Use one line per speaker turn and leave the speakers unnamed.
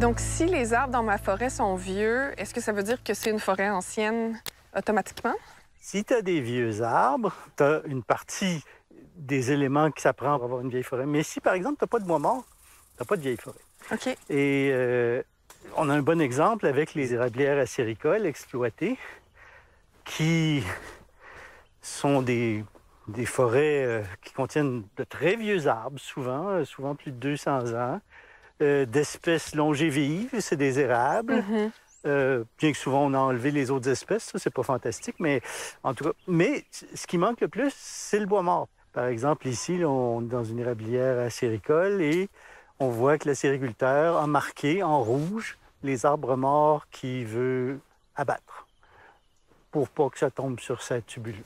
Donc, si les arbres dans ma forêt sont vieux, est-ce que ça veut dire que c'est une forêt ancienne automatiquement?
Si tu as des vieux arbres, tu as une partie des éléments qui ça prend pour avoir une vieille forêt. Mais si, par exemple, tu pas de bois mort, tu pas de vieille forêt. OK. Et euh, on a un bon exemple avec les érablières acéricoles exploitées qui sont des, forêts euh, qui contiennent de très vieux arbres, souvent, euh, souvent plus de 200 ans, euh, d'espèces longévives, c'est des érables. Mm-hmm. Euh, bien que souvent on a enlevé les autres espèces, ça c'est pas fantastique, mais en tout cas, mais ce qui manque le plus, c'est le bois mort. Par exemple, ici, on est dans une érablière acéricole et on voit que l'acériculteur a marqué en rouge les arbres morts qu'il veut abattre pour pas que ça tombe sur sa tubule.